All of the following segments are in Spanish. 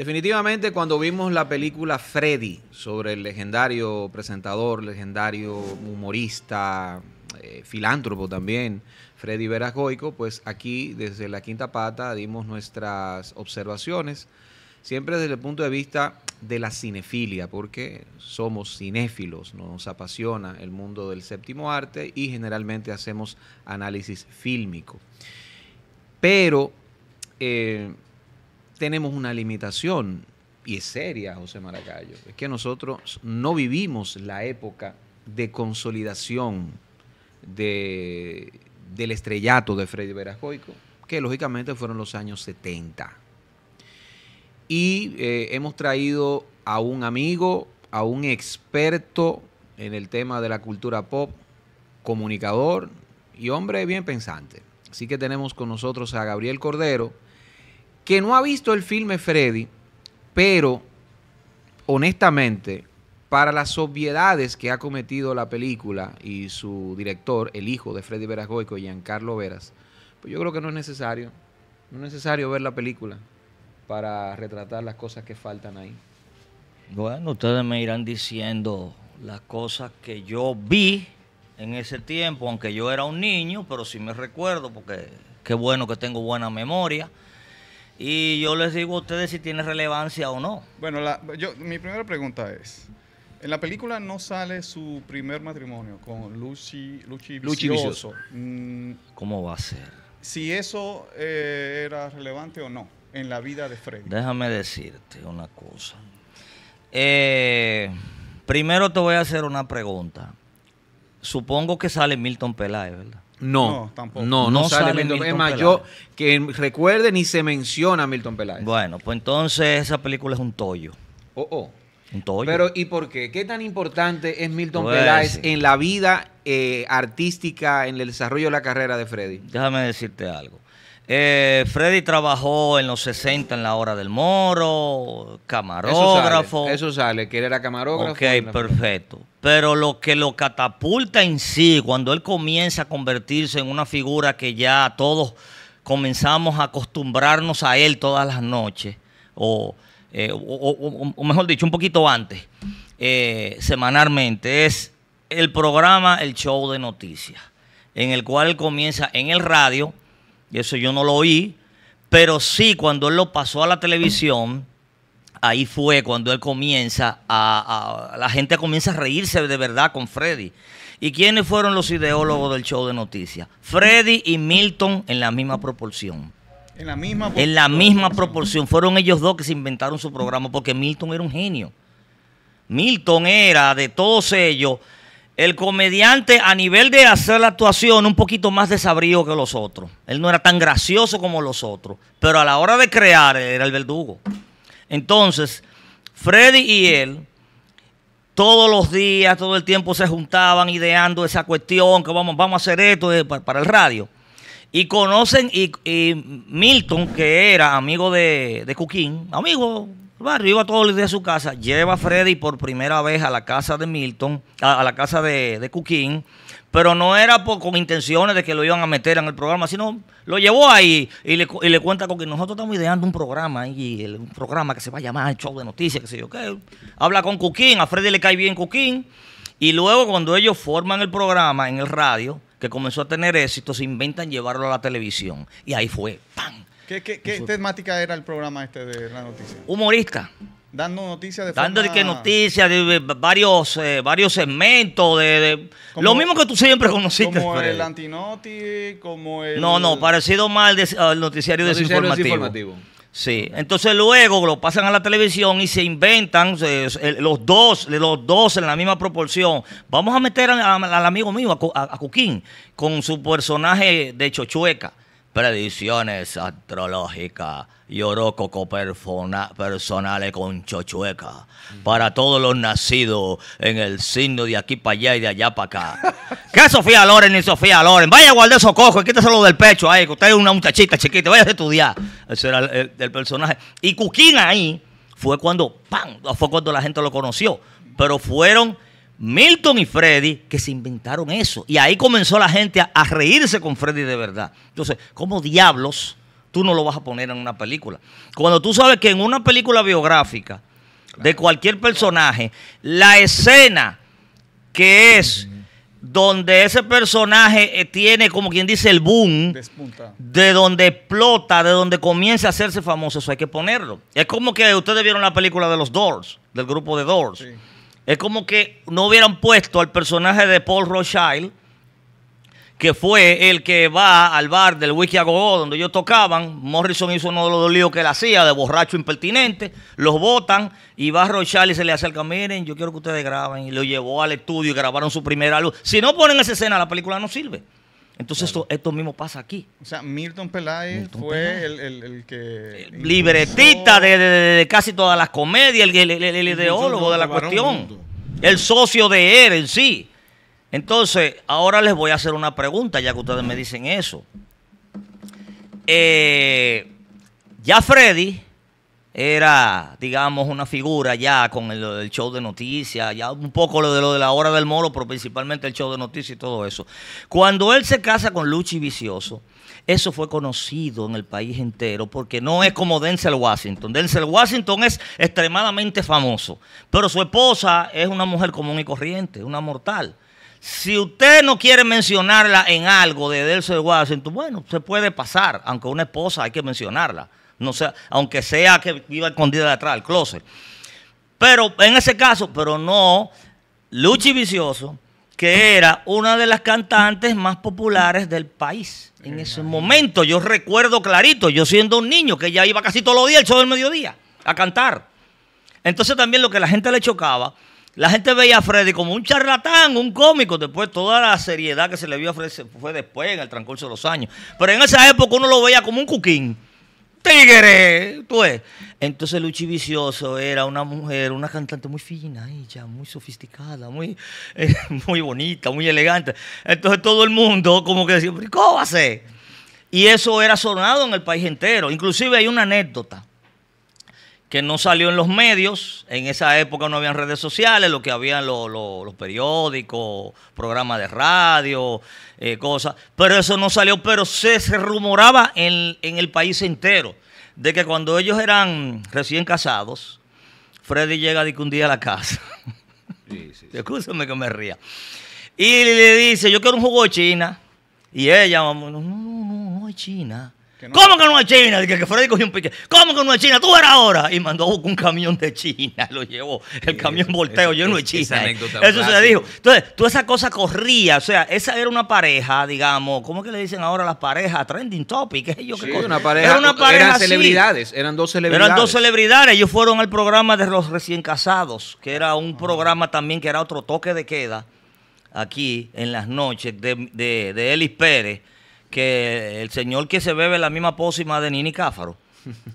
Definitivamente cuando vimos la película Freddy sobre el legendario presentador, legendario humorista, eh, filántropo también, Freddy Veras pues aquí desde la quinta pata dimos nuestras observaciones, siempre desde el punto de vista de la cinefilia, porque somos cinéfilos, nos apasiona el mundo del séptimo arte y generalmente hacemos análisis fílmico. Pero... Eh, tenemos una limitación, y es seria, José Maracayo, es que nosotros no vivimos la época de consolidación del estrellato de Freddy Verascoico, que lógicamente fueron los años 70. Y eh, hemos traído a un amigo, a un experto en el tema de la cultura pop, comunicador y hombre bien pensante. Así que tenemos con nosotros a Gabriel Cordero, que no ha visto el filme Freddy, pero honestamente, para las obviedades que ha cometido la película y su director, el hijo de Freddy Veras Goico, Giancarlo Veras, pues yo creo que no es necesario, no es necesario ver la película para retratar las cosas que faltan ahí. Bueno, ustedes me irán diciendo las cosas que yo vi en ese tiempo, aunque yo era un niño, pero sí me recuerdo, porque qué bueno que tengo buena memoria y yo les digo a ustedes si tiene relevancia o no. Bueno, mi primera pregunta es, en la película no sale su primer matrimonio con Lucy, Luchi mm, ¿Cómo va a ser? Si eso eh, era relevante o no en la vida de Freddy. Déjame decirte una cosa. Eh, primero te voy a hacer una pregunta. Supongo que sale Milton Peláez, ¿verdad? No, no, tampoco. No, no, sale, yo que recuerde ni se menciona a Milton Peláez. Bueno, pues entonces esa película es un tollo. Oh, oh. Un tollo. Pero, ¿y por qué? ¿Qué tan importante es Milton pues, Peláez en la vida eh, artística, en el desarrollo de la carrera de Freddy? Déjame decirte algo. Eh, Freddy trabajó en los 60 en la hora del moro, camarógrafo. Eso sale, eso sale que él era camarógrafo. Ok, perfecto pero lo que lo catapulta en sí, cuando él comienza a convertirse en una figura que ya todos comenzamos a acostumbrarnos a él todas las noches, o, eh, o, mejor dicho, un poquito antes, eh, semanalmente, es el programa El Show de Noticias, en el cual él comienza en el radio, y eso yo no lo oí, pero sí cuando él lo pasó a la televisión, ahí fue cuando él comienza a, la gente comienza a reírse de verdad con Freddy. ¿Y quiénes fueron los ideólogos del show de noticias? Freddy y Milton en la misma proporción. En la misma, en la misma proporción. Fueron ellos dos que se inventaron su programa porque Milton era un genio. Milton era de todos ellos el comediante a nivel de hacer la actuación un poquito más desabrido que los otros. Él no era tan gracioso como los otros, pero a la hora de crear era el verdugo. Entonces, Freddy y él todos los días, todo el tiempo se juntaban ideando esa cuestión, que vamos, vamos a hacer esto eh, para, el radio. Y conocen, y, Milton, que era amigo de, de Cuquín, amigo barrio, iba todos los días a su casa, lleva a Freddy por primera vez a la casa de Milton, a, la casa de, de Cuquín, pero no era con intenciones de que lo iban a meter en el programa, sino lo llevó ahí y le, cuenta con que nosotros estamos ideando un programa, y el, un programa que se va a llamar Show de Noticias, que sé yo Habla con Cuquín, a Freddy le cae bien Cuquín, y luego cuando ellos forman el programa en el radio, que comenzó a tener éxito, se inventan llevarlo a la televisión. Y ahí fue, ¡pam! ¿Qué, qué, qué temática era el programa este de la noticia? Humorista. Dando noticias de Dando que noticias de, varios, eh, varios segmentos. de, Lo mismo que tú siempre conociste. Como el antinoti, como el... No, no, parecido mal al, noticiario, desinformativo. Sí, entonces luego lo pasan a la televisión y se inventan eh, los dos, los dos en la misma proporción. Vamos a meter al amigo mío, a, a, con su personaje de Chochueca predicciones astrológicas y persona personales con chochueca mm. para todos los nacidos en el signo de aquí para allá y de allá para acá. ¿Qué Sofía Loren y Sofía Loren? Vaya a guardar esos cojo y quítaselo del pecho ahí, que usted es una muchachita chiquita, vaya a estudiar. Ese era el, personaje. Y Cuquina ahí fue cuando, ¡pam! Fue cuando la gente lo conoció. Pero fueron Milton y Freddy que se inventaron eso. Y ahí comenzó la gente a, reírse con Freddy de verdad. Entonces, ¿cómo diablos tú no lo vas a poner en una película? Cuando tú sabes que en una película biográfica de cualquier personaje, la escena que es donde ese personaje eh, tiene, como quien dice, el boom, de donde explota, de donde comienza a hacerse famoso, eso hay que ponerlo. Es como que ustedes vieron la película de los Doors, del grupo de Doors. Es como que no hubieran puesto al personaje de Paul Rothschild, que fue el que va al bar del Whiskey donde ellos tocaban. Morrison hizo uno de los líos que él hacía, de borracho impertinente. Los botan y va Rothschild y se le acerca, miren, yo quiero que ustedes graben. Y lo llevó al estudio y grabaron su primera luz. Si no ponen esa escena, la película no sirve. Entonces esto, mismo pasa aquí. O sea, Milton Peláez fue El, que... libretista de, casi todas las comedias, el, ideólogo de la cuestión, el socio de él en sí. Entonces, ahora les voy a hacer una pregunta, ya que ustedes me dicen eso. Eh, ya Freddy era, digamos, una figura ya con el, show de noticias, ya un poco lo de lo de la hora del moro, pero principalmente el show de noticias y todo eso. Cuando él se casa con Luchi Vicioso, eso fue conocido en el país entero porque no es como Denzel Washington. Denzel Washington es extremadamente famoso, pero su esposa es una mujer común y corriente, una mortal. Si usted no quiere mencionarla en algo de Denzel Washington, bueno, se puede pasar, aunque una esposa hay que mencionarla. No sea, aunque sea que iba escondida de atrás, el closet. Pero en ese caso, pero no Luchi Vicioso, que era una de las cantantes más populares del país. En ese momento, yo recuerdo clarito, yo siendo un niño, que ya iba casi todos los días el show del mediodía a cantar. Entonces también lo que la gente le chocaba, la gente veía a Freddy como un charlatán, un cómico. Después toda la seriedad que se le vio a Freddy fue después, en el transcurso de los años. Pero en esa época uno lo veía como un cuquín tigre, tú Entonces Luchi Vicioso era una mujer, una cantante muy fina, ella, muy sofisticada, muy, eh, muy bonita, muy elegante. Entonces todo el mundo como que decía, ¿cómo va Y eso era sonado en el país entero. Inclusive hay una anécdota que no salió en los medios. En esa época no habían redes sociales, lo que habían los periódicos, programas de radio, eh, cosas. Pero eso no salió, pero se, se rumoraba en, en, el país entero de que cuando ellos eran recién casados, Freddy llega de que un día a la casa. Sí, sí, que me ría. Y le dice, yo quiero un jugo de China. Y ella, no, no, no, no, no China. ¿Cómo que no es China? Dije que Freddy cogió un pique. ¿Cómo que no es China? Tú eras ahora. Y mandó un camión de China. Lo llevó. El camión volteo Yo lleno de China. Eso se dijo. Entonces, toda esa cosa corría. O sea, esa era una pareja, digamos. ¿Cómo que le dicen ahora las parejas? Trending topic. ¿qué una pareja, era una pareja. Eran celebridades. Eran dos celebridades. Eran dos celebridades. Ellos fueron al programa de los recién casados, que era un ah. programa también que era otro toque de queda aquí en las noches de, de, de Elis Pérez que el señor que se bebe la misma pócima de Nini Cáfaro.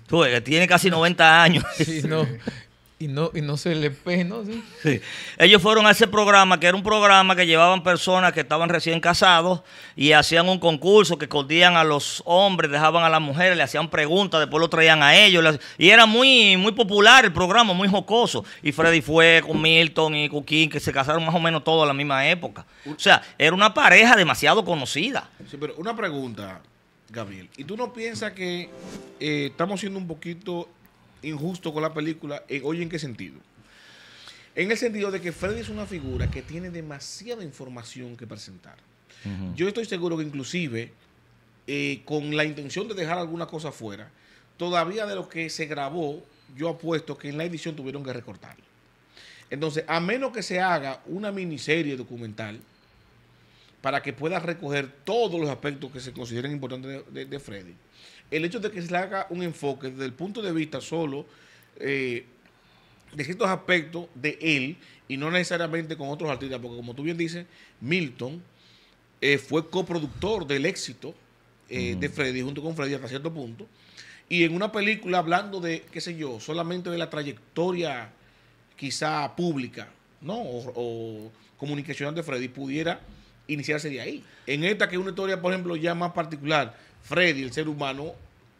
Tú, que tiene casi 90 años. Sí, no. Y no, y no se le ¿no? ¿Sí? Sí. Ellos fueron a ese programa, que era un programa que llevaban personas que estaban recién casados y hacían un concurso que escondían a los hombres, dejaban a las mujeres, le hacían preguntas, después lo traían a ellos. Y era muy, muy popular el programa, muy jocoso. Y Freddy fue con Milton y King, que se casaron más o menos todos a la misma época. O sea, era una pareja demasiado conocida. Sí, pero una pregunta, Gabriel. ¿Y tú no piensas que eh, estamos siendo un poquito injusto con la película. Eh, Oye, ¿en qué sentido? En el sentido de que Freddy es una figura que tiene demasiada información que presentar. Yo estoy seguro que inclusive eh, con la intención de dejar alguna cosa fuera, todavía de lo que se grabó, yo apuesto que en la edición tuvieron que recortarlo. Entonces, a menos que se haga una miniserie documental para que pueda recoger todos los aspectos que se consideren importantes de Freddy, el hecho de que se haga un enfoque desde el punto de vista solo eh, de ciertos aspectos de él y no necesariamente con otros artistas, porque como tú bien dices, Milton eh, fue coproductor del éxito eh, de Freddy junto con Freddy hasta cierto punto. Y en una película hablando de, qué sé yo, solamente de la trayectoria quizá pública, ¿no? O, o comunicacional de Freddy pudiera iniciarse de ahí. En esta que es una historia, por ejemplo, ya más particular, Freddy, el ser humano,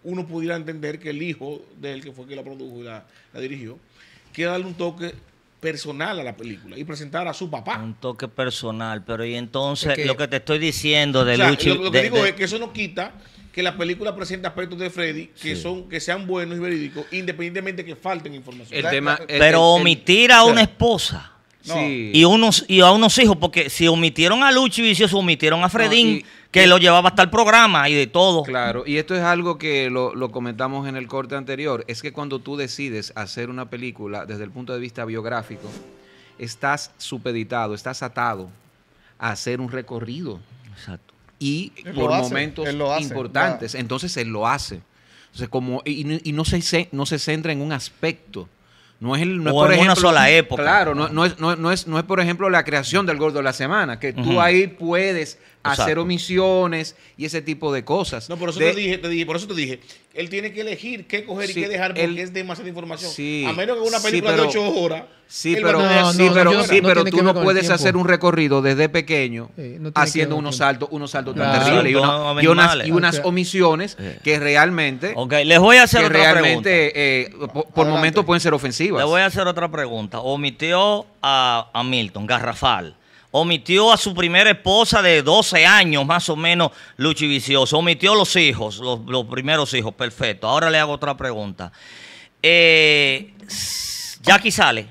uno pudiera entender que el hijo de él, que fue que la produjo y la, dirigió, quiere darle un toque personal a la película y presentar a su papá. Un toque personal, pero y entonces lo que te estoy diciendo de Lo, que digo es que eso no quita que la película presenta aspectos de Freddy que son que sean buenos y verídicos, independientemente que falten información. El tema, pero omitir a una esposa y, unos, y a unos hijos, porque si omitieron a Luchi si omitieron a Fredín, que lo llevaba hasta el programa y de todo. Claro, y esto es algo que lo, comentamos en el corte anterior, es que cuando tú decides hacer una película desde el punto de vista biográfico, estás supeditado, estás atado a hacer un recorrido. Exacto. Y por momentos importantes. Entonces él lo hace. como, y, y no, se, no se centra en un aspecto no es, el, por ejemplo, una sola época. Claro, no, no, es, no, es, por ejemplo la creación del gordo de la semana, que tú ahí puedes hacer omisiones y ese tipo de cosas. No, por eso te, dije, te dije, por eso te dije, él tiene que elegir qué coger y qué dejar porque él, es demasiada información. a menos que una película de ocho horas. Sí, pero, sí, pero, tú no puedes hacer un recorrido desde pequeño haciendo unos saltos, unos saltos tan terribles y, unas, y unas omisiones que realmente. Ok, les voy a hacer otra pregunta. Eh, por, momentos pueden ser ofensivas. Le voy a hacer otra pregunta. Omitió a, a Milton, Garrafal omitió a su primera esposa de 12 años, más o menos, Luchi Omitió los hijos, los, los primeros hijos, perfecto. Ahora le hago otra pregunta. Eh, Jackie sale.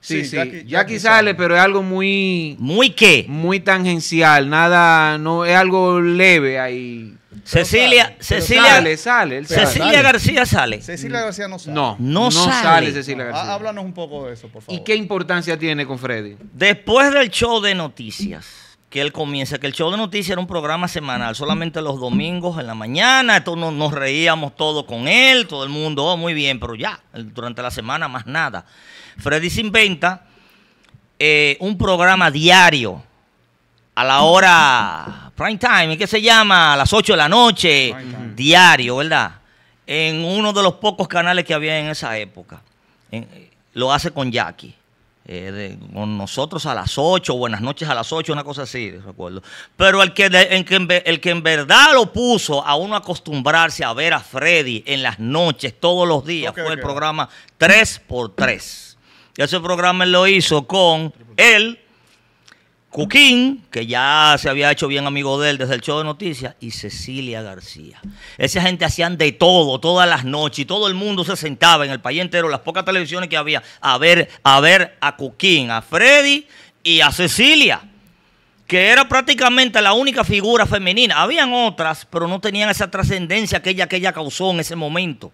Sí, sí, Jackie, sale, pero es algo muy... ¿Muy qué? Muy tangencial, nada, no, es algo leve ahí. Cecilia, Cecilia, sale, sale, Cecilia García sale. Cecilia García no sale. No, sale. Cecilia García. Ah, háblanos un poco de eso, por favor. ¿Y qué importancia tiene con Freddy? Después del show de noticias, que él comienza, que el show de noticias era un programa semanal, solamente los domingos en la mañana, todos nos, reíamos todos con él, todo el mundo, oh, muy bien, pero ya, durante la semana más nada. Freddy se inventa eh, un programa diario a la hora prime time, ¿qué se llama? A las 8 de la noche, diario, ¿verdad? En uno de los pocos canales que había en esa época. lo hace con Jackie. Eh, con nosotros a las 8, buenas noches a las 8, una cosa así, recuerdo. Pero el que, que, el que en verdad lo puso a uno acostumbrarse a ver a Freddy en las noches, todos los días, fue el programa 3x3. Ese programa lo hizo con él, Cuquín, que ya se había hecho bien amigo de él desde el show de noticias, y Cecilia García. Esa gente hacían de todo, todas las noches, y todo el mundo se sentaba en el país entero, las pocas televisiones que había, a ver, a ver a Cuquín, a Freddy y a Cecilia, que era prácticamente la única figura femenina. Habían otras, pero no tenían esa trascendencia que ella, que ella causó en ese momento.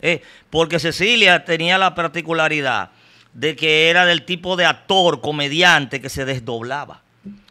Eh, porque Cecilia tenía la particularidad de que era del tipo de actor, comediante que se desdoblaba.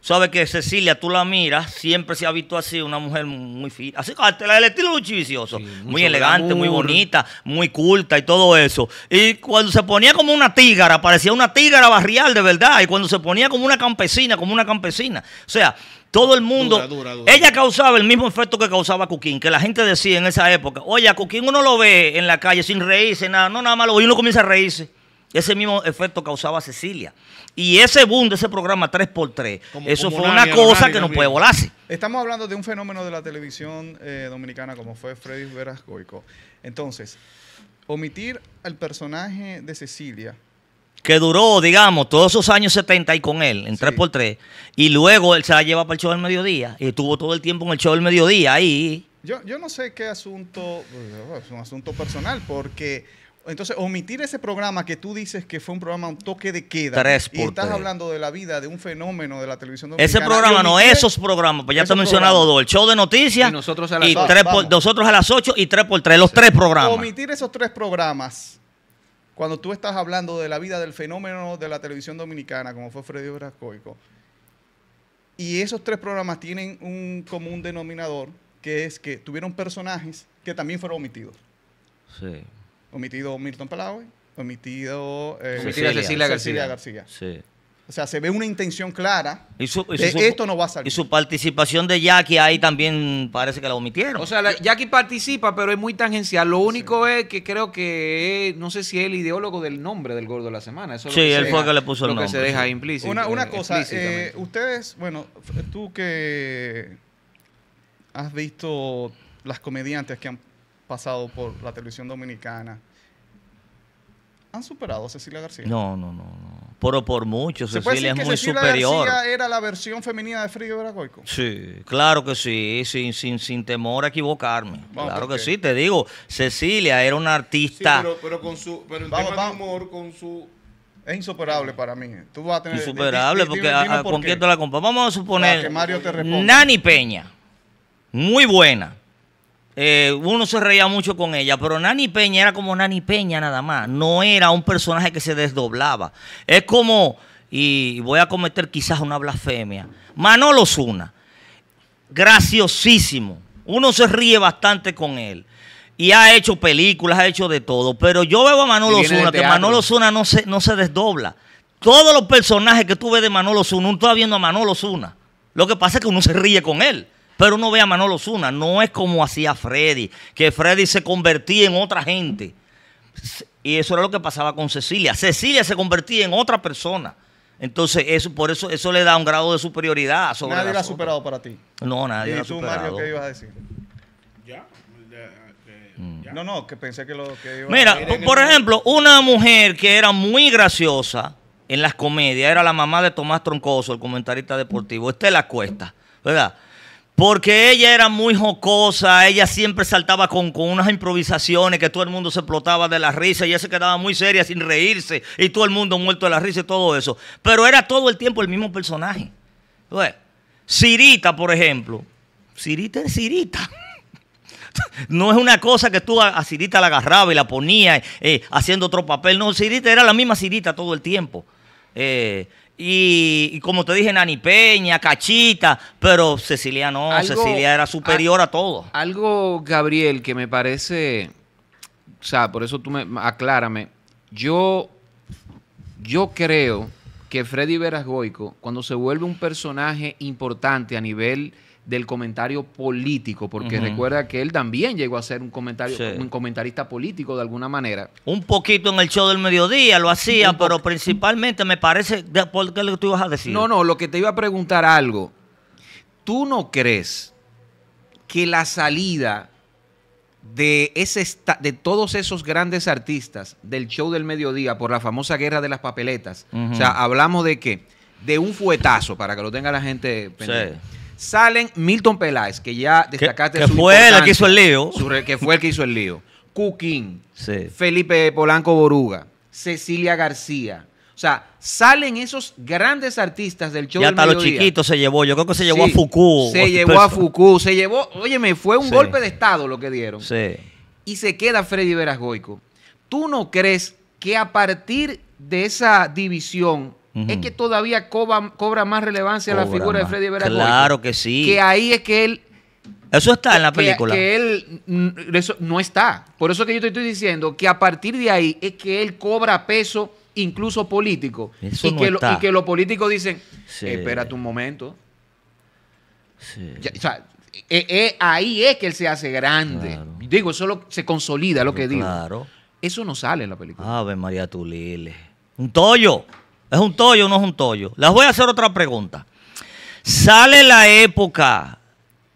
sabes que Cecilia, tú la miras, siempre se ha visto así, una mujer muy fina. Así, el estilo de muy elegante, muy bonita, muy culta y todo eso. Y cuando se ponía como una tígara, parecía una tígara barrial de verdad. Y cuando se ponía como una campesina, como una campesina. O sea, todo el mundo. Ella causaba el mismo efecto que causaba Cuquín, que la gente decía en esa época: Oye, a Cuquín uno lo ve en la calle sin reírse, nada, no nada malo, y uno comienza a reírse. Ese mismo efecto causaba Cecilia. Y ese boom de ese programa 3x3, eso fue una cosa que no puede volarse. Estamos hablando de un fenómeno de la televisión eh, dominicana como fue Freddy Veras Goico. Entonces, omitir al personaje de Cecilia. Que duró, digamos, todos esos años 70 y con él, en 3x3. Y luego él se la lleva para el show del mediodía. Y estuvo todo el tiempo en el show del mediodía ahí. Yo, yo no sé qué asunto, es un asunto personal, porque entonces, omitir ese programa que tú dices que fue un programa, un toque de queda. Tres y estás hablando de la vida, de un fenómeno de la televisión dominicana. Ese programa, no, esos programas, pues ya te he mencionado dos. El show de noticias. Y nosotros a las, y nosotros a las ocho y tres por tres, los tres programas. Omitir esos tres programas cuando tú estás hablando de la vida del fenómeno de la televisión dominicana, como fue Freddy Brascoico, y esos tres programas tienen un común denominador, que es que tuvieron personajes que también fueron omitidos. Sí omitido Milton Palau omitido, eh, Cecilia, García. Sí. O sea, se ve una intención clara y de esto no va a salir. Y su participación de Jackie ahí también parece que la omitieron. O sea, Jackie participa, pero es muy tangencial. Lo único es que creo que no sé si es el ideólogo del nombre del gordo de la semana. Eso sí, él fue que le puso el nombre. Lo que se deja implícito. Una, eh, cosa, eh, ustedes, bueno, tú que has visto las comediantes que han pasado por la televisión dominicana, ¿han superado a Cecilia García? No, no, no, no. Pero por mucho, Cecilia es muy superior. era la versión femenina de Frío Veragoico? Sí, claro que sí, sin, sin, sin temor a equivocarme. claro que sí, te digo, Cecilia era una artista. pero, con su, pero con su es insuperable para mí. Tú vas a tener insuperable porque la Vamos a suponer Mario Nani Peña, muy buena, eh, uno se reía mucho con ella, pero Nani Peña era como Nani Peña nada más. No era un personaje que se desdoblaba. Es como, y voy a cometer quizás una blasfemia, Manolo Zuna, graciosísimo. Uno se ríe bastante con él. Y ha hecho películas, ha hecho de todo. Pero yo veo a Manolo Zuna, que Manolo Zuna no se, no se desdobla. Todos los personajes que tú ves de Manolo Zuna, uno está viendo a Manolo Zuna. Lo que pasa es que uno se ríe con él. Pero uno ve a Manolo Zuna, no es como hacía Freddy, que Freddy se convertía en otra gente. Y eso era lo que pasaba con Cecilia. Cecilia se convertía en otra persona. Entonces, eso, por eso, eso le da un grado de superioridad sobre Nadie lo ha superado para ti. No, nadie lo ha superado. ¿Y tú, Mario, qué ibas a decir? Ya. Mm. No, no, que pensé que lo que iba a decir... Mira, por ejemplo, una mujer que era muy graciosa en las comedias era la mamá de Tomás Troncoso, el comentarista deportivo. es la Cuesta, ¿verdad? Porque ella era muy jocosa, ella siempre saltaba con, unas improvisaciones que todo el mundo se explotaba de la risa, ella se quedaba muy seria sin reírse y todo el mundo muerto de la risa y todo eso. Pero era todo el tiempo el mismo personaje. sirita Cirita, por ejemplo, Cirita es Cirita. No es una cosa que tú a, Cirita la agarraba y la ponía eh, haciendo otro papel. No, Cirita era la misma Cirita todo el tiempo. Eh, y, como te dije, Nani Peña, Cachita, pero Cecilia no, Cecilia era superior a, todo. Algo, Gabriel, que me parece, o sea, por eso tú me aclárame, yo, yo creo que Freddy Goico cuando se vuelve un personaje importante a nivel del comentario político, porque recuerda que él también llegó a ser un, comentario, un comentarista político de alguna manera. Un poquito en el show del mediodía lo hacía, pero principalmente me parece, ¿por qué lo que tú ibas a decir? No, no, lo que te iba a preguntar algo. ¿Tú no crees que la salida de, ese de todos esos grandes artistas del show del mediodía por la famosa guerra de las papeletas, o sea, hablamos de qué? De un fuetazo, para que lo tenga la gente pendiente. Salen Milton Peláez, que ya destacaste. Que, fue el que hizo el lío. que fue el que hizo el lío. Cuquín, sí. Felipe Polanco Boruga, Cecilia García. O sea, salen esos grandes artistas del show. Y hasta los chiquitos se llevó. Yo creo que se llevó a Foucault. Se llevó a Foucault. Se llevó. Óyeme, fue un golpe de Estado lo que dieron. Sí. Y se queda Freddy Veras Goico. ¿Tú no crees que a partir de esa división es que todavía cobra, más relevancia la figura de Freddy Veracruz. Claro que sí. Que ahí es que él eso está en la película. Que, él eso no está. Por eso que yo te estoy diciendo que a partir de ahí es que él cobra peso incluso político. y, que y que los políticos dicen, espérate un momento. Sí. o sea, e, e, ahí es que él se hace grande. Digo, eso se consolida lo que claro. Eso no sale en la película. Ave María Tulile. Un tollo. ¿Es un tollo o no es un tollo? Les voy a hacer otra pregunta. Sale la época,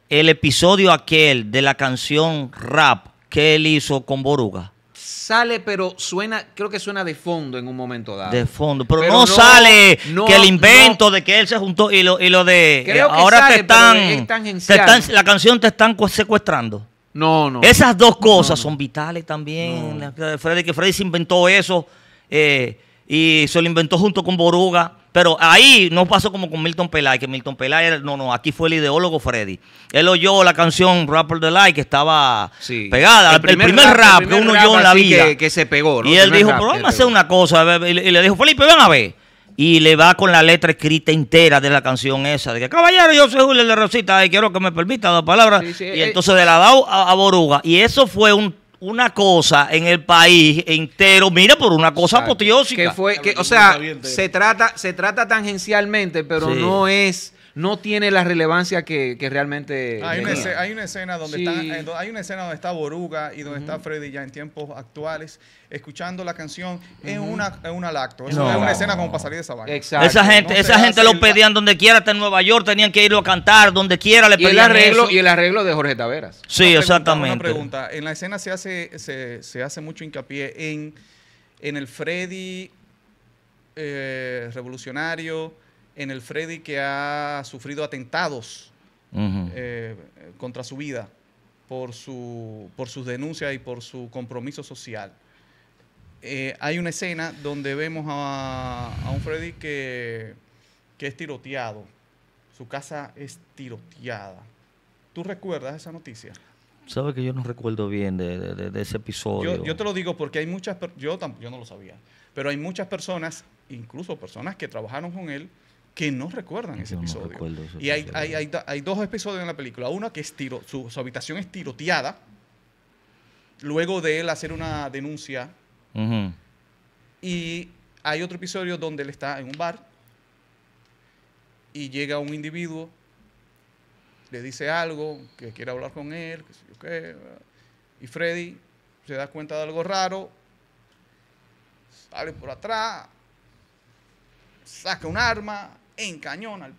el episodio aquel de la canción rap que él hizo con Boruga. Sale, pero suena, creo que suena de fondo en un momento dado. De fondo, pero, no, sale que el invento de que él se juntó y lo, lo de eh, ahora te, están, te la canción te están secuestrando. No, no. Esas dos cosas son vitales también. Freddy, que Freddy se inventó eso. Eh, y se lo inventó junto con Boruga. Pero ahí no pasó como con Milton Pelay, que Milton Pelay, no, no, aquí fue el ideólogo Freddy. Él oyó la canción Rapper de Light que estaba pegada, el primer, rap, que uno oyó en la vida. Que, se pegó, Y él dijo, pero vamos a hacer una cosa. Y le dijo, Felipe, ven a ver. Y le va con la letra escrita entera de la canción esa. De que, caballero, yo soy Julio de Rosita y quiero que me permita dos palabras, y eh, entonces de la DAO a Boruga. Y eso fue un una cosa en el país entero, mira, por una cosa apoteósica. Que fue, que, o sea, se trata, se trata tangencialmente, pero no es no tiene la relevancia que, realmente. Hay una, escena, hay una, escena, donde está, eh, hay una escena donde está Boruga y donde está Freddy ya en tiempos actuales escuchando la canción en una en lacto. es una escena como para salir de esa vaina. Esa gente, esa gente lo pedían donde quiera, hasta en Nueva York tenían que irlo a cantar, donde quiera le pedían. Y el arreglo, Y el arreglo de Jorge Taveras. Sí, exactamente. una pregunta. En la escena se hace, se, hace mucho hincapié en, en el Freddy eh, revolucionario en el Freddy que ha sufrido atentados eh, contra su vida por, su, por sus denuncias y por su compromiso social. Eh, hay una escena donde vemos a, un Freddy que, es tiroteado. Su casa es tiroteada. ¿Tú recuerdas esa noticia? Sabes que yo no recuerdo bien de, ese episodio. Yo, te lo digo porque hay muchas, yo, yo no lo sabía, pero hay muchas personas, incluso personas que trabajaron con él, que no recuerdan ese episodio. y hay, hay, dos episodios en la película. una que es tiro, su, habitación es tiroteada, luego de él hacer una denuncia. Y hay otro episodio donde él está en un bar y llega un individuo, le dice algo, que quiere hablar con él, que yo qué, y Freddy se da cuenta de algo raro, sale por atrás, saca un arma, en cañón al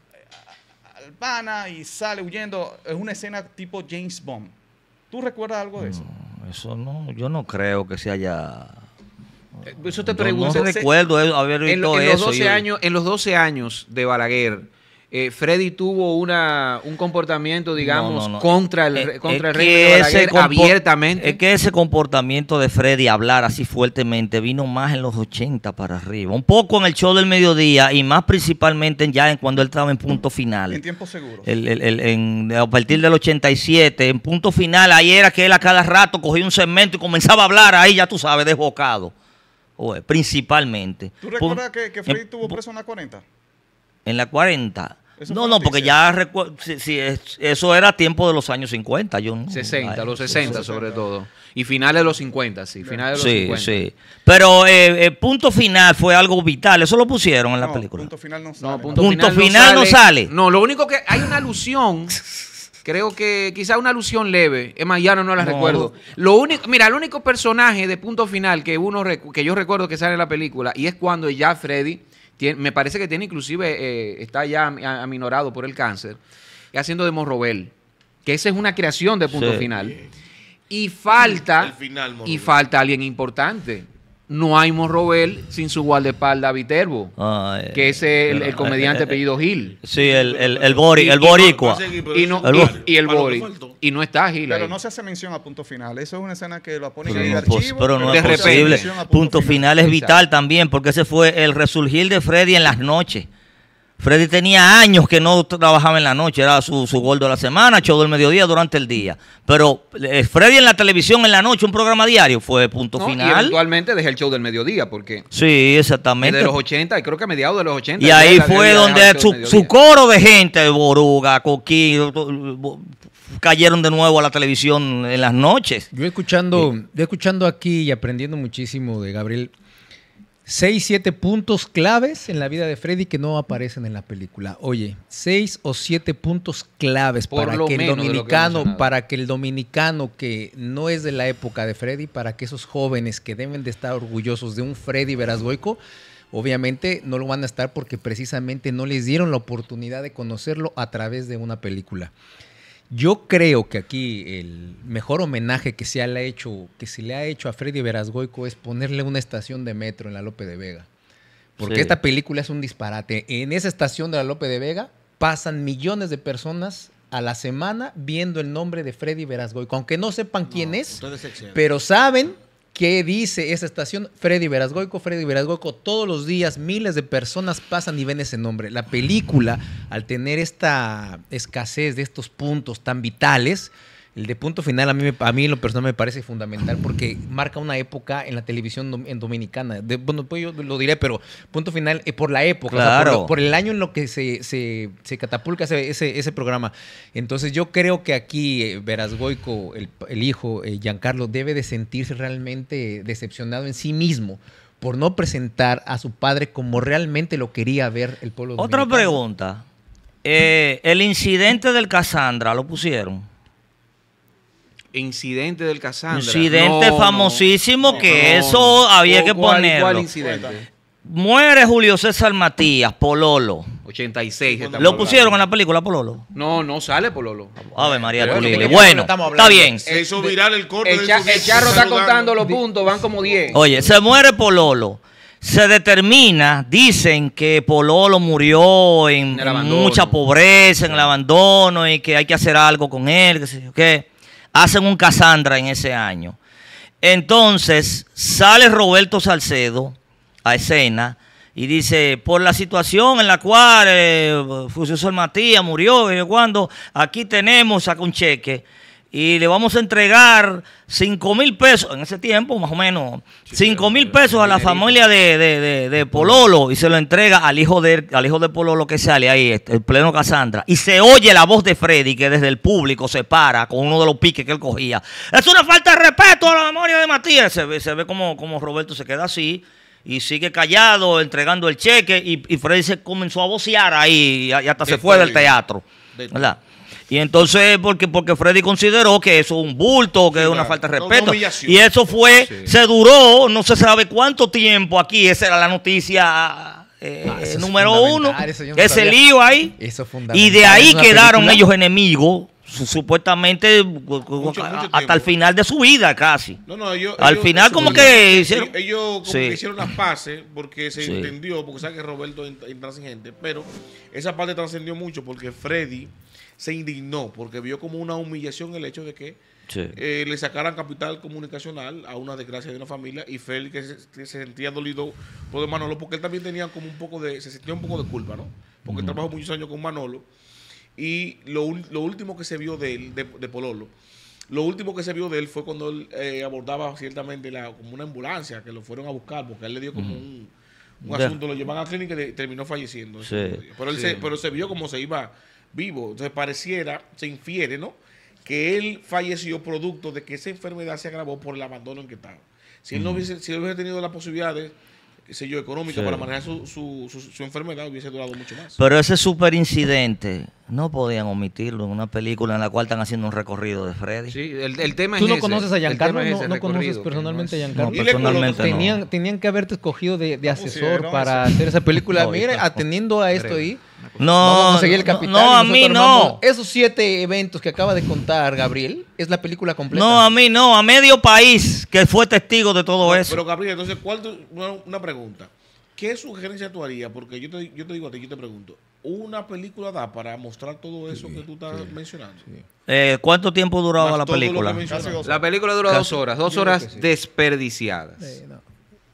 pana y sale huyendo. Es una escena tipo James Bond. ¿Tú recuerdas algo de eso? eso no, yo no creo que se haya... Eh, eso te pregunto. No, recuerdo haber visto en los 12 Años, en los 12 años de Balaguer eh, Freddy tuvo un comportamiento, digamos, contra el, eh, eh contra el abiertamente. Es que ese comportamiento de Freddy, hablar así fuertemente, vino más en los 80 para arriba. Un poco en el show del mediodía y más principalmente ya en cuando él estaba en punto final. En tiempo seguro. a partir del 87, en punto final, ahí era que él a cada rato cogía un segmento y comenzaba a hablar ahí, ya tú sabes, desbocado. principalmente. ¿Tú recuerdas que, que, Freddy estuvo eh, preso en la 40? En la 40 no, no, porque ya recuerdo, si, eso era tiempo de los años 50. 60, los 60 sobre todo. Y finales de los 50, sí, finales de los 50. Sí, Pero el eh, eh, punto final fue algo vital, eso lo pusieron en la película. Punto final no sale. No, punto, final, no, sale. No, lo único que hay una alusión Creo que quizá una alusión leve. Es más, ya no, la recuerdo. Lo único, mira, el único personaje de punto final que uno que yo recuerdo que sale en la película y es cuando ya Freddy me parece que tiene inclusive, eh, está ya aminorado por el cáncer, y haciendo de Morrobel, que esa es una creación de punto final. Y falta, final, y falta alguien importante no hay Robel sin su guardaespaldas Viterbo, ah, que es el, comediante eh, eh, apellido Gil. Sí, el, el, el, boricua. Y, y, el bori. Y no está Gil Pero no se hace mención a punto final. Eso es una escena que lo ponen pero en el archivo. pero no, es posible. Punto, final, es vital también, porque ese fue el resurgir de Freddy en las noches. Freddy tenía años que no trabajaba en la noche, era su, su gordo de la semana, show del mediodía durante el día. Pero eh, Freddy en la televisión en la noche, un programa diario, fue punto final. Y actualmente dejé el show del mediodía, porque. Sí, exactamente. De los 80, creo que a mediados de los 80. Y ahí fue donde su, coro de gente, Boruga, Coquí, cayeron de nuevo a la televisión en las noches. Yo escuchando, yo escuchando aquí y aprendiendo muchísimo de Gabriel Seis, siete puntos claves en la vida de Freddy que no aparecen en la película. Oye, seis o siete puntos claves para que el dominicano, que para que el dominicano que no es de la época de Freddy, para que esos jóvenes que deben de estar orgullosos de un Freddy Verazgoico, obviamente no lo van a estar porque precisamente no les dieron la oportunidad de conocerlo a través de una película. Yo creo que aquí el mejor homenaje que se, ha hecho, que le ha hecho a Freddy Verasgoico es ponerle una estación de metro en la Lope de Vega. Porque esta película es un disparate. En esa estación de la Lope de Vega pasan millones de personas a la semana viendo el nombre de Freddy Verasgoico, aunque no sepan quién es, pero saben ¿Qué dice esa estación? Freddy Verasgoico, Freddy Verasgoico, todos los días miles de personas pasan y ven ese nombre. La película, al tener esta escasez de estos puntos tan vitales, el de punto final a mí, a mí lo personal me parece fundamental porque marca una época en la televisión en dominicana. bueno, pues yo lo diré, pero punto final eh, por la época, por, el año en lo que se, se, catapulca ese, programa. Entonces yo creo que aquí eh, verazgoico Verasgoico, el, hijo, eh, Giancarlo, debe de sentirse realmente decepcionado en sí mismo por no presentar a su padre como realmente lo quería ver el pueblo dominicano. Otra pregunta. el incidente del Cassandra, ¿lo pusieron? incidente del Casandra. Incidente famosísimo que eso había que ponerlo. ¿Cuál incidente? Muere Julio César Matías, Pololo. 86. ¿Lo pusieron en la película Pololo? No, no sale Pololo. A ver, María Tulile. Bueno, está bien. Eso viral el corte. El, charro está contando los puntos, van como 10. Oye, se muere Pololo. Se determina, dicen que Pololo murió en, mucha pobreza, en el abandono y que hay que hacer algo con él, qué sé yo qué hacen un Casandra en ese año. Entonces sale Roberto Salcedo a escena y dice, por la situación en la cual eh, Fusil Matías murió, y cuando aquí tenemos, saca un cheque y le vamos a entregar 5 mil pesos, en ese tiempo más o menos, 5 mil pesos a la familia de, Pololo y se lo entrega al hijo de, al hijo de Pololo que sale ahí, este, el pleno Casandra. Y se oye la voz de Freddy que desde el público se para con uno de los piques que él cogía. Es una falta de respeto a la memoria de Matías. Se ve, como, como Roberto se queda así y sigue callado entregando el cheque y, Freddy se comenzó a vocear ahí y, hasta se fue del teatro. ¿Verdad? Y entonces, porque, porque Freddy consideró que eso es un bulto, que es una falta de respeto. Y eso fue, se duró, no se sabe cuánto tiempo aquí, esa era la noticia eh, ah, número uno, ese lío ahí. y de ahí quedaron ellos enemigos, supuestamente hasta el final de su vida casi. No, no, ellos, Al final como que hicieron... Ellos como hicieron las paces porque se entendió, porque sabe que Roberto es intransigente, pero esa parte trascendió mucho porque Freddy se indignó porque vio como una humillación el hecho de que eh, le sacaran capital comunicacional a una desgracia de una familia y Félix se, sentía dolido por Manolo porque él también tenía como un poco de, se sentía un poco de culpa, ¿no? Porque trabajó muchos años con Manolo y lo, último que se vio de él, de, Pololo, lo último que se vio de él fue cuando él eh, abordaba ciertamente la, como una ambulancia que lo fueron a buscar porque él le dio como un, un asunto, lo llevan a la y terminó falleciendo. pero, él se, pero se vio como se iba vivo. se pareciera, se infiere, ¿no? Que él falleció producto de que esa enfermedad se agravó por el abandono en que estaba. Si él no hubiese, si tenido las posibilidades, qué sé yo, económicas para manejar su, su, su, enfermedad, hubiese durado mucho más. Pero ese superincidente no podían omitirlo en una película en la cual están haciendo un recorrido de Freddy. Sí, el, el tema Tú no conoces a Giancarlo, no, conoces personalmente a Giancarlo. No, tenían, tenían que haberte escogido de, de asesor para hacer esa película. Mira, atendiendo a esto ahí. No, a seguir el mí no. Esos siete eventos que acaba de contar Gabriel es la película completa. No, a mí no, a medio país que fue testigo de todo eso. Pero Gabriel, entonces, ¿cuál una pregunta? ¿Qué sugerencia tú harías? Porque yo te, yo te digo a ti, yo te pregunto, ¿una película da para mostrar todo eso que tú estás mencionando? Eh, ¿Cuánto tiempo duraba la película? La película duró dos horas, dos horas desperdiciadas.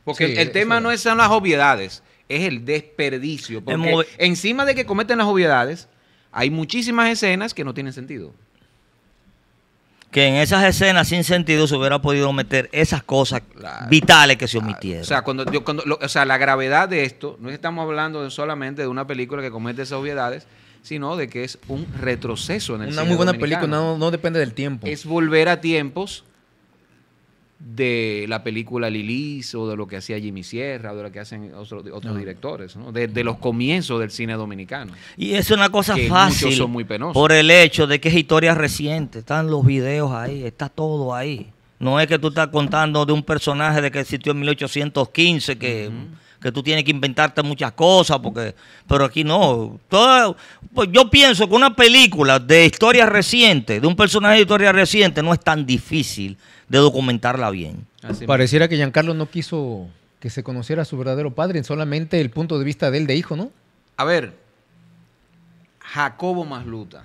Porque el, tema no es, son las obviedades es el desperdicio. Porque encima de que cometen las obviedades, hay muchísimas escenas que no tienen sentido. Que en esas escenas sin sentido se hubiera podido meter esas cosas vitales que se omitieron. O sea, cuando, yo, cuando sea, la gravedad de esto, no estamos hablando solamente de una película que comete esas obviedades, sino de que es un retroceso en el Una muy buena película, no, no, depende del tiempo. Es volver a tiempos de la película Lilis o de lo que hacía Jimmy Sierra o de lo que hacen otros otros directores, De, los comienzos del cine dominicano. Y es una cosa fácil. muy Por el hecho de que es historia reciente, están los videos ahí, está todo ahí. No es que tú estás contando de un personaje de que existió en 1815 que... tú tienes que inventarte muchas cosas, porque, pero aquí no. Todo, pues yo pienso que una película de historia reciente, de un personaje de historia reciente, no es tan difícil de documentarla bien. Pareciera que Giancarlo no quiso que se conociera a su verdadero padre, solamente el punto de vista de él de hijo, ¿no? A ver, Jacobo Masluta.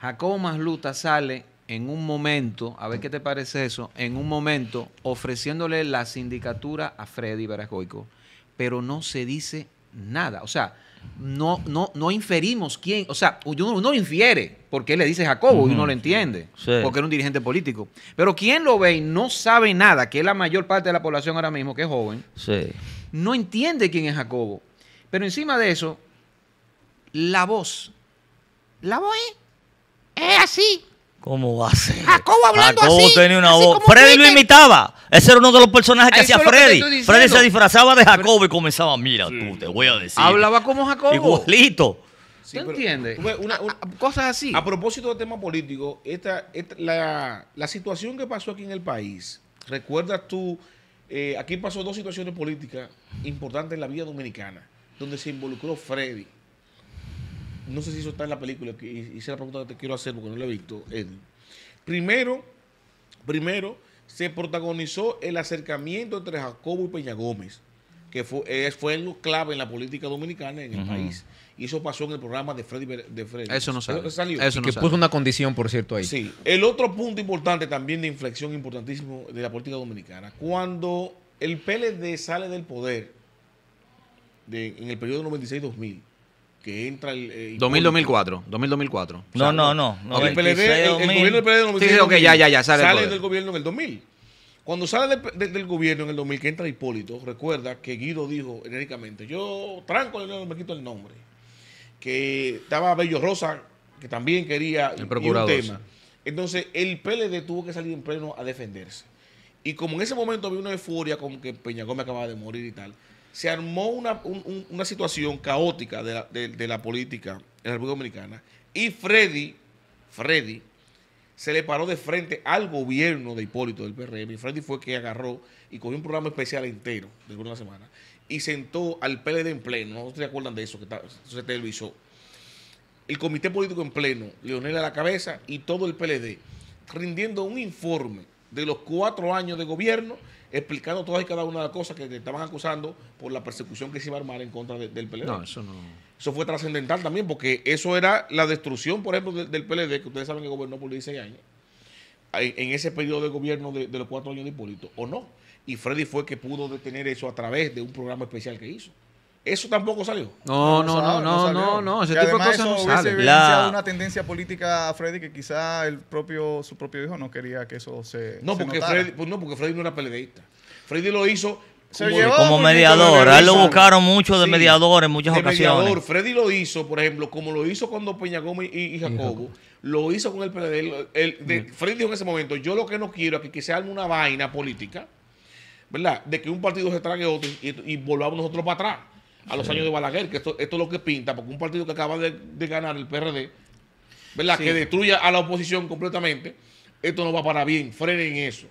Jacobo Masluta sale en un momento, a ver qué te parece eso, en un momento ofreciéndole la sindicatura a Freddy barajoico pero no se dice nada. O sea, no, no, no inferimos quién, o sea, uno, no infiere porque le dice Jacobo y uno lo entiende, porque era un dirigente político. Pero quien lo ve y no sabe nada, que es la mayor parte de la población ahora mismo, que es joven, no entiende quién es Jacobo. Pero encima de eso, la voz, la voz es así, ¿Cómo va a ser? Jacobo ah, hablando ah, una voz. Freddy lo imitaba. Ese era uno de los personajes que hacía Freddy. Freddy se disfrazaba de Jacobo y comenzaba, mira, tú te voy a decir. Hablaba como Jacobo. Igualito. Sí, entiendes? Una, cosas así. A propósito del tema político, la, situación que pasó aquí en el país, recuerdas tú, eh, aquí pasó dos situaciones políticas importantes en la vida dominicana, donde se involucró Freddy no sé si eso está en la película, que hice la pregunta que te quiero hacer porque no la he visto, Eddie. Primero, primero, se protagonizó el acercamiento entre Jacobo y Peña Gómez, que fue, fue clave en la política dominicana en el país. Y eso pasó en el programa de Freddy. De Freddy. Eso no salió. Eso que puso una condición, por cierto, ahí. Sí. El otro punto importante también de inflexión importantísimo de la política dominicana. Cuando el PLD sale del poder en el periodo 96-2000, que entra el... 2004 eh, 2004 No, no, no, El, PLD, el, gobierno del PLD... sí, ya, ya, ya, sale, del gobierno en el 2000. Cuando sale del gobierno en el 2000 que entra Hipólito, recuerda que Guido dijo enérgicamente, yo tranco, no me quito el nombre, que estaba Bello Rosa, que también quería el tema. Entonces el PLD tuvo que salir en pleno a defenderse. Y como en ese momento había una euforia como que Peña Gómez acababa de morir y tal, se armó una, situación caótica de la, política en la República Dominicana y Freddy, Freddy, se le paró de frente al gobierno de Hipólito del PRM y Freddy fue que agarró y cogió un programa especial entero de una semana y sentó al PLD en pleno, no se acuerdan de eso, que se televisó. El comité político en pleno, Leonel a la cabeza y todo el PLD, rindiendo un informe de los cuatro años de gobierno explicando todas y cada una de las cosas que, estaban acusando por la persecución que se iba a armar en contra del PLD. No, eso no. Eso fue trascendental también, porque eso era la destrucción, por ejemplo, del PLD, que ustedes saben que gobernó por 16 años, en ese periodo de gobierno de, los cuatro años de Hipólito, o no. Y Freddy fue que pudo detener eso a través de un programa especial que hizo. Eso tampoco salió. No, no, no, no, no, no, ese tipo de cosas no una tendencia política a Freddy que quizá el propio, su propio hijo no quería que eso se No, porque, Freddy, no, porque Freddy no era peleadista Freddy lo hizo como, mediador. A lo buscaron mucho de mediadores, en muchas ocasiones. Freddy lo hizo, por ejemplo, como lo hizo cuando Peña Gómez y, Jacobo, lo hizo con el PLD. Freddy dijo en ese momento: Yo lo que no quiero es que, se arme una vaina política, ¿verdad? De que un partido se trague otro y volvamos nosotros para atrás a los años de Balaguer, que esto, es lo que pinta, porque un partido que acaba de, ganar el PRD, ¿verdad? Que destruya a la oposición completamente, esto no va para bien, frenen eso.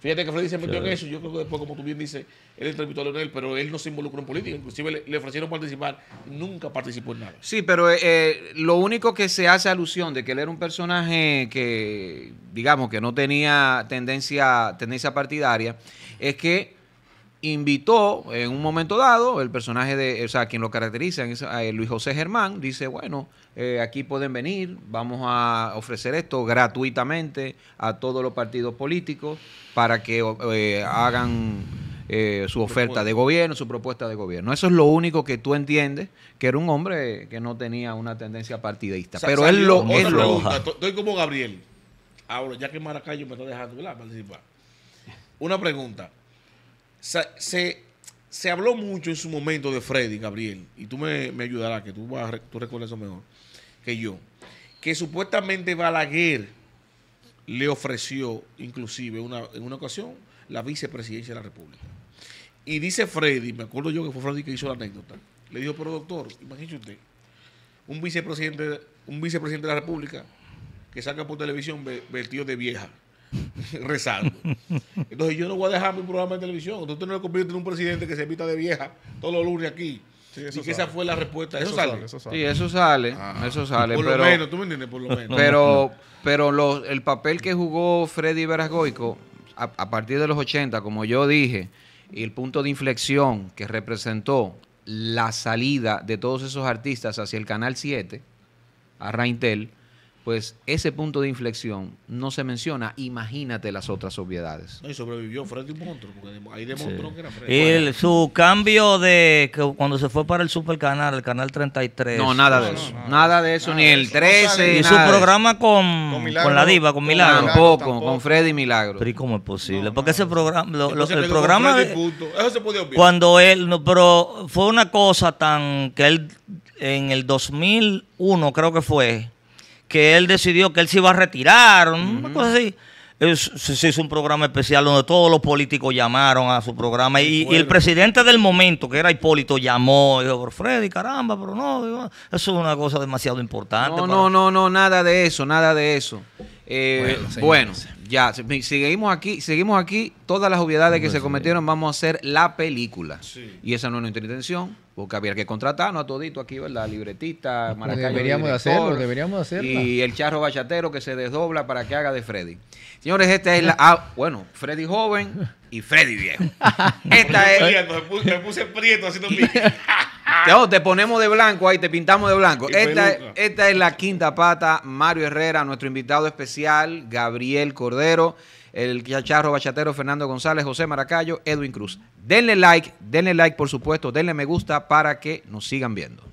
Fíjate que Freddy se metió en eso, yo creo que después, como tú bien dices, él entrevistó a Leonel, pero él no se involucró en política, inclusive le, ofrecieron participar, nunca participó en nada. Sí, pero eh, eh, lo único que se hace alusión de que él era un personaje que, digamos, que no tenía tendencia, tendencia partidaria, es que invitó en un momento dado, el personaje de, o sea, quien lo caracteriza, eh, Luis José Germán, dice, bueno, eh, aquí pueden venir, vamos a ofrecer esto gratuitamente a todos los partidos políticos para que eh, hagan su oferta de gobierno, su propuesta de gobierno. Eso es lo único que tú entiendes, que era un hombre que no tenía una tendencia partidista. Pero él lo... Estoy como Gabriel. ya que Maracayo me está dejando participar. Una pregunta se, habló mucho en su momento de Freddy, Gabriel, y tú me, me ayudarás, que tú, vas, tú recuerdas eso mejor que yo, que supuestamente Balaguer le ofreció inclusive en una ocasión la vicepresidencia de la República. Y dice Freddy, me acuerdo yo que fue Freddy que hizo la anécdota, le dijo, pero doctor, imagínese usted, un vicepresidente, un vicepresidente de la República que saca por televisión vestido de vieja. rezando. Entonces yo no voy a dejar mi programa de televisión. Entonces no lo convierte en un presidente que se evita de vieja todos los lunes aquí. y esa fue la respuesta. Eso, sale? Eso sale. Ah. eso sale. Por pero, lo menos, tú me entiendes, por lo menos. Pero, pero el papel que jugó Freddy Verasgoico a, partir de los 80, como yo dije, y el punto de inflexión que representó la salida de todos esos artistas hacia el Canal 7, a Raintel, pues ese punto de inflexión no se menciona. Imagínate las otras obviedades. y sobrevivió Freddy Montro... porque ahí demostró que era Freddy. Y su cambio de que cuando se fue para el super canal, el canal 33. No, nada de eso. nada, de eso, ni el 13. y su programa con, con, la diva, con Milagro. tampoco, con Freddy Milagro. Pero cómo es posible? porque ese programa, el programa. eso se podía Cuando él, pero fue una cosa tan que él en el 2001 creo que fue que él decidió que él se iba a retirar, una cosa así. se hizo un programa especial donde todos los políticos llamaron a su programa y, el presidente del momento, que era Hipólito, llamó y dijo, Freddy, caramba, pero no, eso es una cosa demasiado importante. No, no, no, nada de eso, nada de eso. Eh, bueno, ya, seguimos aquí, seguimos aquí, todas las obviedades que se cometieron, vamos a hacer la película. Y esa no es nuestra intención. Porque había que contratarnos a todito aquí, ¿verdad? Libretista, pues maracayo. Deberíamos hacerlo, deberíamos hacerlo. Y el charro bachatero que se desdobla para que haga de Freddy. Señores, esta es la. Ah, bueno, Freddy joven y Freddy viejo. Esta es. Me puse, prieto haciendo oh, te ponemos de blanco ahí, te pintamos de blanco. esta es la quinta pata, Mario Herrera, nuestro invitado especial, Gabriel Cordero el Chacharro bachatero Fernando González, José Maracayo, Edwin Cruz. Denle like, denle like por supuesto, denle me gusta para que nos sigan viendo.